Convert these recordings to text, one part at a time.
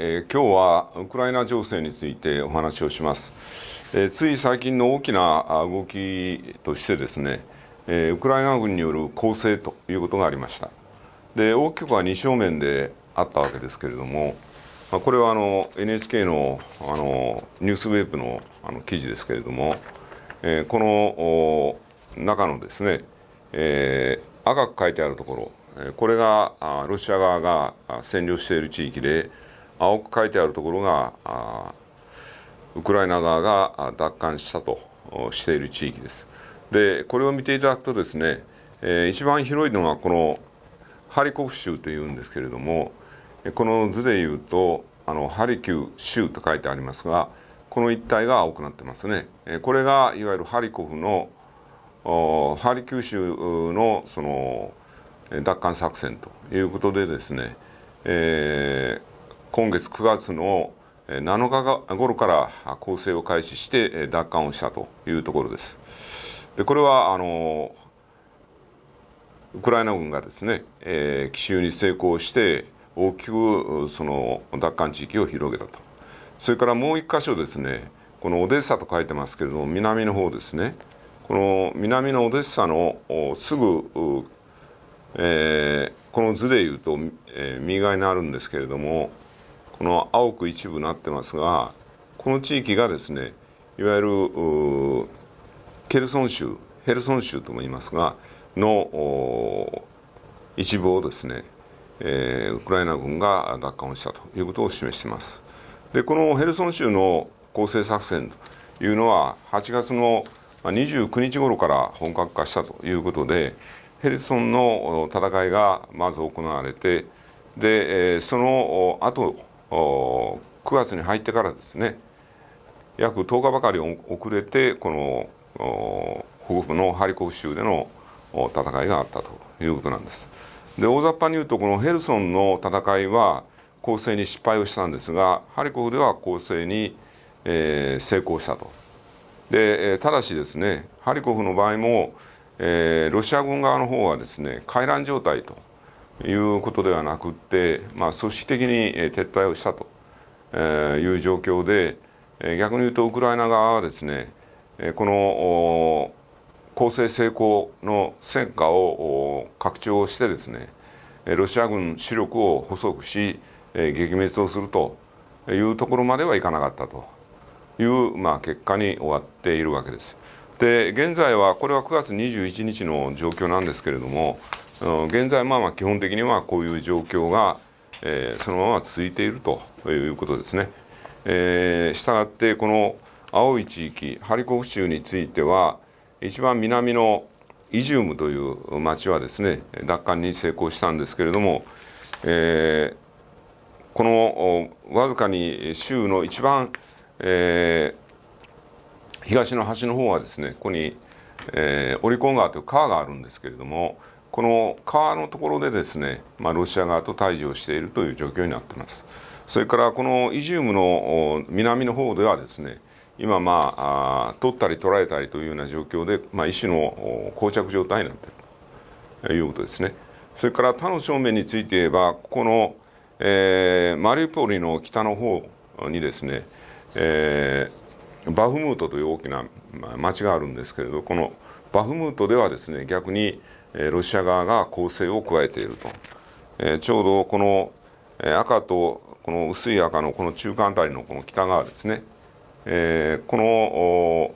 えー、今日はウクライナ情勢についてお話をします、えー、つい最近の大きな動きとしてですね、えー、ウクライナ軍による攻勢ということがありましたで大きくは2正面であったわけですけれども、まあ、これはあの NHK のあのニュースウェーブのあの記事ですけれども、えこの中のですね、え赤く書いてあるところこれがロシア側が占領している地域で青く書いてあるところがウクライナ側が奪還したとしている地域ですでこれを見ていただくとですね、えー、一番広いのがこのハリコフ州というんですけれどもこの図でいうとあのハリキュー州と書いてありますがこの一帯が青くなってますねこれがいわゆるハリコフのハリキュー州のその奪還作戦ということでですね、えー今月9月の7日頃から攻勢を開始して奪還をしたというところです。でこれはあのウクライナ軍がですね、えー、奇襲に成功して大きくその奪還地域を広げたとそれからもう一箇所ですねこのオデッサと書いてますけれども南の方ですねこの南のオデッサのすぐ、えー、この図でいうと、えー、右側にあるんですけれどもこの青く一部なってますがこの地域がですねいわゆるケルソン州ヘルソン州とも言いますがの一部をですね、えー、ウクライナ軍が奪還をしたということを示していますでこのヘルソン州の攻勢作戦というのは8月の29日頃から本格化したということでヘルソンの戦いがまず行われてでその後9月に入ってからですね約10日ばかり遅れてこの北部のハリコフ州での戦いがあったということなんですで大雑把に言うとこのヘルソンの戦いは攻勢に失敗をしたんですがハリコフでは攻勢に、えー、成功したとでただしですねハリコフの場合も、えー、ロシア軍側の方はですね回覧状態ということではなくって、まあ、組織的に撤退をしたという状況で、逆に言うとウクライナ側はですね、この攻勢成功の戦果を拡張してですね、ロシア軍主力を細くし、撃滅をするというところまではいかなかったという、まあ、結果に終わっているわけです。で現在はこれは9月21日の状況なんですけれども、現在、まあ、まあ基本的にはこういう状況が、えー、そのまま続いているということですね。えー、したがってこの青い地域ハリコフ州については一番南のイジュームという町はですね奪還に成功したんですけれども、えー、このわずかに州の一番、えー、東の端の方はですねここに、えー、オリコン川という川があるんですけれどもこの川のところでですね、まあ、ロシア側と対峙をしているという状況になっています。それからこのイジュームの南の方ではですね、今、まあ、取ったり取られたりというような状況で、まあ、一種の膠着状態になっているということですね。それから他の正面について言えば、ここの、えー、マリウポリの北の方にですね、えー、バフムートという大きな町があるんですけれど、このバフムートではですね逆にロシア側が攻勢を加えていると、えちょうどこの赤とこの薄い赤のこの中間辺りのこの北側ですね、えこの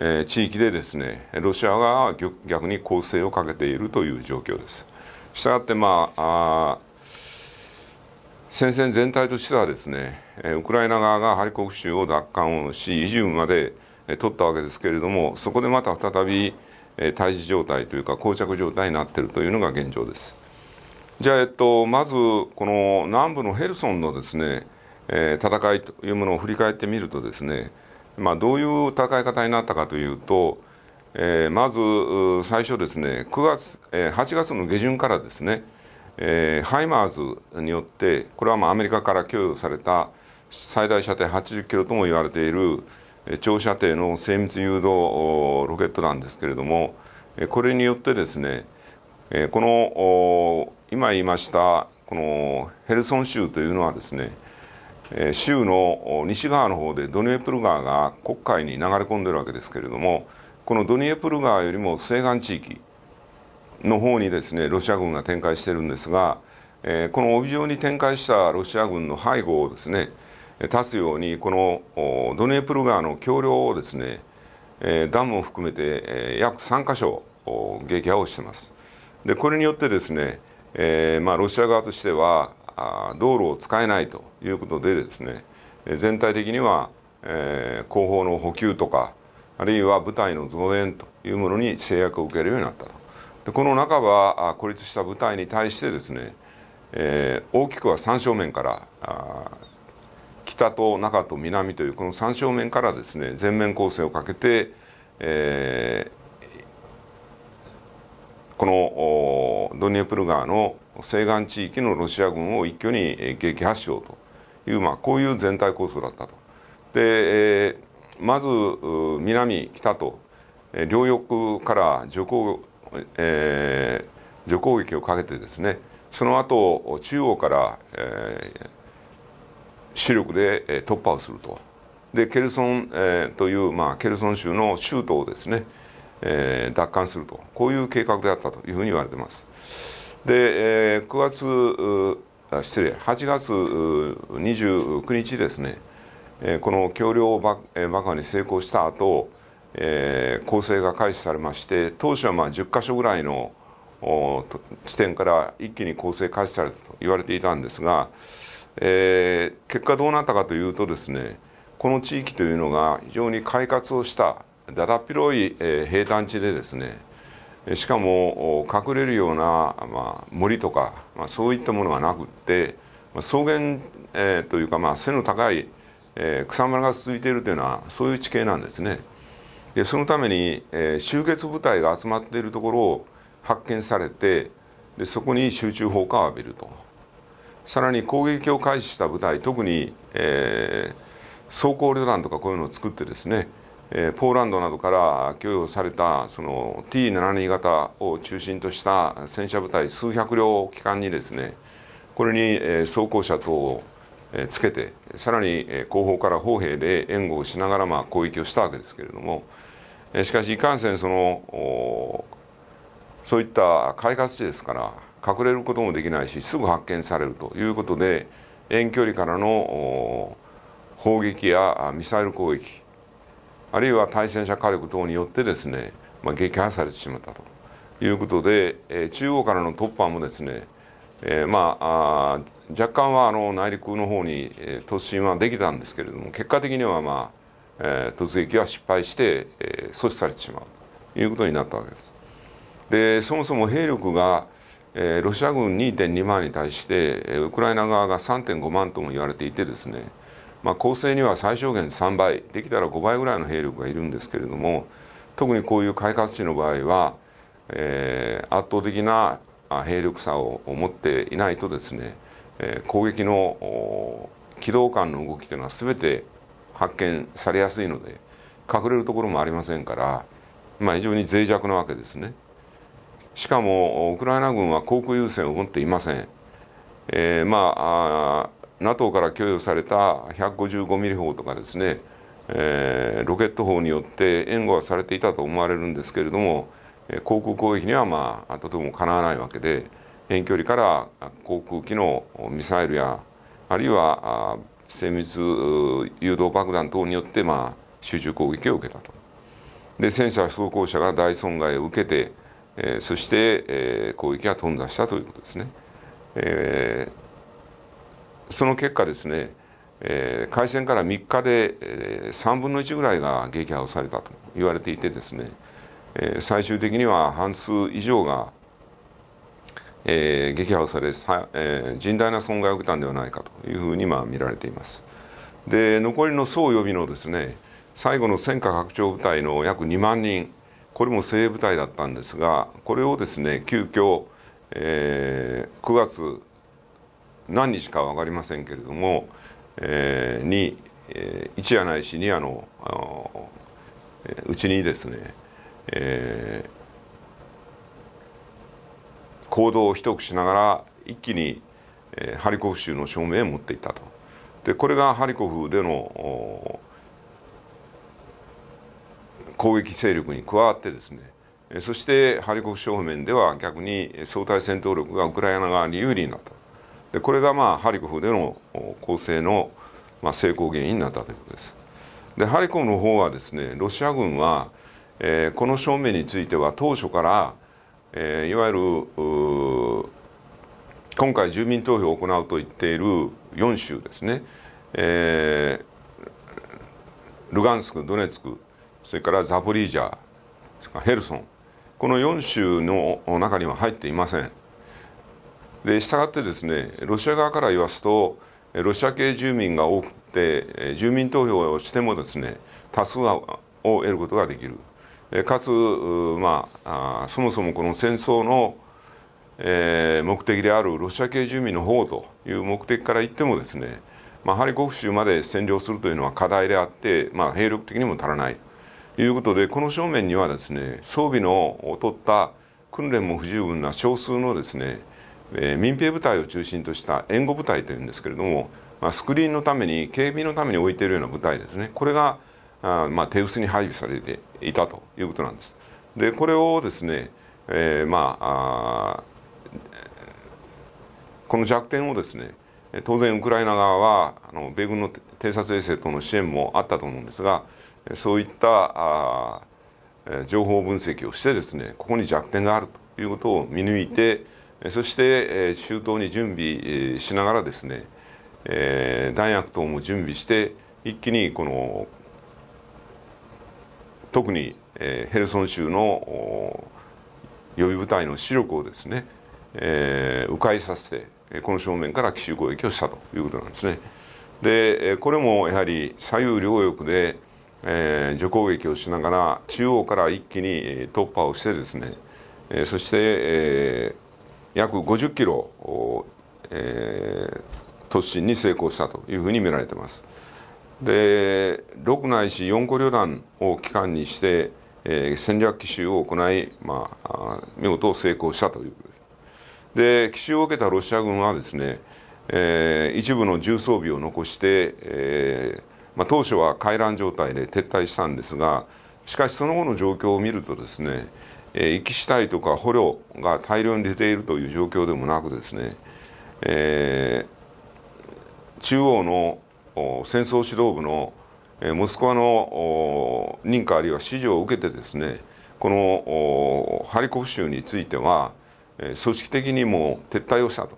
え地域でですねロシア側は逆に攻勢をかけているという状況です。したがって、まあ、あ戦線全体としてはですねウクライナ側がハリコフ州を奪還をしイジュームまで取ったわけですけれどもそこでまた再び退治状態というか膠着状態になっているというのが現状ですじゃあ、えっと、まずこの南部のヘルソンのですね、えー、戦いというものを振り返ってみるとですね、まあ、どういう戦い方になったかというと、えー、まず最初ですね9月、えー、8月の下旬からですね、えー、ハイマーズによってこれはまあアメリカから供与された最大射程80キロとも言われている長射程の精密誘導ロケットなんですけれども、これによってですね、この今言いましたこのヘルソン州というのはですね、州の西側の方でドニエプル川が黒海に流れ込んでるわけですけれども、このドニエプル川よりも西岸地域の方にですねロシア軍が展開してるんですが、この帯状に展開したロシア軍の背後をですね立つようにこのドネプル川の橋梁をですねダムを含めて約3か所撃破をしていますでこれによってですね、まあ、ロシア側としては道路を使えないということでですね全体的には、後方の補給とかあるいは部隊の増援というものに制約を受けるようになったとでこの中は孤立した部隊に対してですね、えー、大きくは三正面から北と中と南というこの3正面からですね全面攻勢をかけて、えー、このドニエプル川の西岸地域のロシア軍を一挙に撃破しようという、まあ、こういう全体構想だったと。で、えー、まず南北と両翼から徐行、えー、徐攻撃をかけてですねその後中央から、えー、主力で、え突破をするとでケルソン、えという、まあ、ケルソン州の州都をですね、えー、奪還するとこういう計画であったというふうに言われてますで、えー、9月失礼8月29日ですね、えこの橋梁を爆,、えー、爆破に成功した後、えー、攻勢が開始されまして当初はまあ10か所ぐらいの地点から一気に攻勢開始されたと言われていたんですが、えー、結果どうなったかというとですねこの地域というのが非常に快活をしただだっ広い、えー、平坦地でですねしかも隠れるような、まあ、森とか、まあ、そういったものはなくって、まあ、草原、えー、というか、まあ、背の高い、えー、草むらが続いているというのはそういう地形なんですねでそのために、えー、集結部隊が集まっているところを発見されてでそこに集中砲火を浴びると。さらに攻撃を開始した部隊特に、えー、装甲旅団とかこういうのを作ってですね、えー、ポーランドなどから供与されたその T72 型を中心とした戦車部隊数百両機関にですねこれに、えー、装甲車等をつけてさらに後方から砲兵で援護をしながらまあ攻撃をしたわけですけれどもしかしいかんせんそのそういった開発地ですから隠れることもできないしすぐ発見されるということで遠距離からの砲撃やミサイル攻撃あるいは対戦車火力等によってですね、まあ、撃破されてしまったということで、え中央からの突破もですね、えー、まあ若干はあの内陸の方に、え突進はできたんですけれども結果的には、まあえー、突撃は失敗して、えー、阻止されてしまうということになったわけです。でそもそも兵力がロシア軍2.2万に対して、ウクライナ側が3.5万とも言われていてですね、まあ、攻勢には最小限3倍できたら5倍ぐらいの兵力がいるんですけれども特にこういう開発地の場合は、えー、圧倒的な兵力差を持っていないとですね、えー、攻撃の機動感の動きというのは全て発見されやすいので隠れるところもありませんから、まあ、非常に脆弱なわけですね。しかもウクライナ軍は航空優勢を持っていません、えー、まああ NATO から供与された155ミリ砲とかですね、えー、ロケット砲によって援護はされていたと思われるんですけれども、え航空攻撃には、まあ、とてもかなわないわけで遠距離から航空機のミサイルやあるいは精密誘導爆弾等によって、まあ、集中攻撃を受けたとで戦車装甲車が大損害を受けてえー、そして、えー、攻撃が頓挫したということですね、えー、その結果ですね、えー、開戦から3日で、えー、3分の1ぐらいが撃破されたと言われていてですね、えー、最終的には半数以上が、えー、撃破をされ、えー、甚大な損害を受けたんではないかというふうにまあ見られていますで残りの総予備のですね最後の戦火拡張部隊の約2万人これも精鋭部隊だったんですがこれをですね急遽、えー、9月何日か分かりませんけれども、えー、に、えー、一夜ないし二夜のうちにですね、えー、行動をひどくしながら一気に、えー、ハリコフ州の証明を持っていったと。でこれがハリコフでの攻撃勢力に加わってですねそしてハリコフ正面では逆に相対戦闘力がウクライナ側に有利になったでこれが、まあ、ハリコフでの攻勢の、まあ、成功原因になったということですでハリコフの方はですねロシア軍は、えー、この正面については当初から、えー、いわゆる今回住民投票を行うと言っている4州ですね、えー、ルガンスク、ドネツクそれからザポリージャヘルソンこの4州の中には入っていませんで従ってですねロシア側から言わすとロシア系住民が多くて住民投票をしてもですね多数を得ることができるかつ、まあ、そもそもこの戦争の目的であるロシア系住民の保護という目的から言ってもですね、まあ、ハリコフ州まで占領するというのは課題であって、まあ、兵力的にも足らない。いうことでこの正面にはですね装備の劣った訓練も不十分な少数のですね、えー、民兵部隊を中心とした援護部隊というんですけれども、まあ、スクリーンのために警備のために置いているような部隊ですねこれがあ、まあ、手薄に配備されていたということなんです。でこれをですね、えー、まあこの弱点をですね当然ウクライナ側はあの米軍の偵察衛星等の支援もあったと思うんですがそういった情報分析をしてですねここに弱点があるということを見抜いてそして周到に準備しながらですね弾薬等も準備して一気にこの特にヘルソン州の予備部隊の視力をですね迂回させてこの正面から奇襲攻撃をしたということなんですね。でこれもやはり左右両翼でえー、徐攻撃をしながら中央から一気に突破をしてですね、えー、そして、えー、約50キロを、えー、突進に成功したというふうに見られていますで6内市4個旅団を機関にして、えー、戦略奇襲を行い、まあ、見事成功したというで奇襲を受けたロシア軍はですね、えー、一部の重装備を残して、えー、まあ、当初は回覧状態で撤退したんですがしかしその後の状況を見るとですね、え遺棄死体とか捕虜が大量に出ているという状況でもなくですね、えー、中央の戦争指導部のモスクワの認可あるいは指示を受けてですねこのハリコフ州については組織的にも撤退をしたと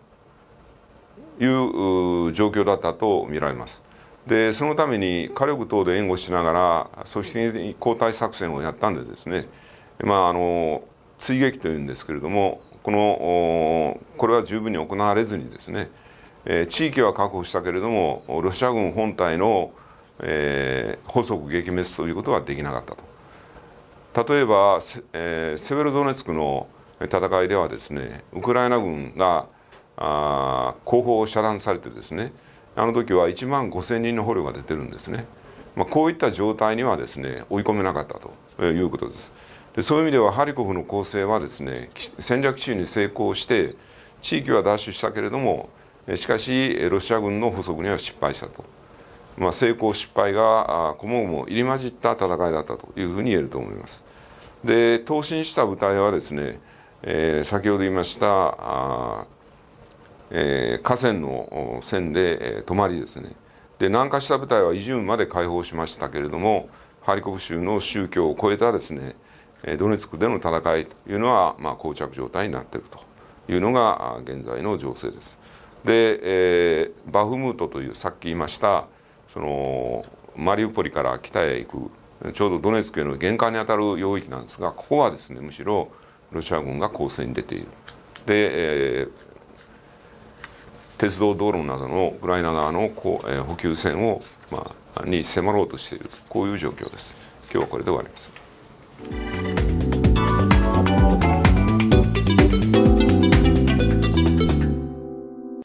いう状況だったと見られます。でそのために火力等で援護しながら組織的に後退作戦をやったんでですね、まあ、あの追撃というんですけれどもこのこれは十分に行われずにですね、えー、地域は確保したけれどもロシア軍本体の、えー、補足撃滅ということはできなかったと例えば、えー、セベロドネツクの戦いではですねウクライナ軍があ後方を遮断されてですねあの時は1万5,000人の捕虜が出てるんですね、まあ、こういった状態にはですね追い込めなかったということですでそういう意味ではハリコフの攻勢はですね戦略中に成功して地域は奪取したけれどもしかしロシア軍の捕捉には失敗したと、まあ、成功失敗がこもごも入り混じった戦いだったというふうに言えると思いますで投進した部隊はですね、えー、先ほど言いましたえー、河川の線で、えー、止まりですねで南下した部隊はイジュームまで解放しましたけれどもハリコフ州の宗教を超えたですねドネツクでの戦いというのは、まあ、膠着状態になっているというのが現在の情勢です。で、えー、バフムートというさっき言いましたそのマリウポリから北へ行くちょうどドネツクへの玄関にあたる領域なんですがここはですねむしろロシア軍が攻勢に出ている。で、えー、鉄道道路などのウクライナ側のこう、え補給線を、まあ、に迫ろうとしているこういう状況です今日はこれで終わります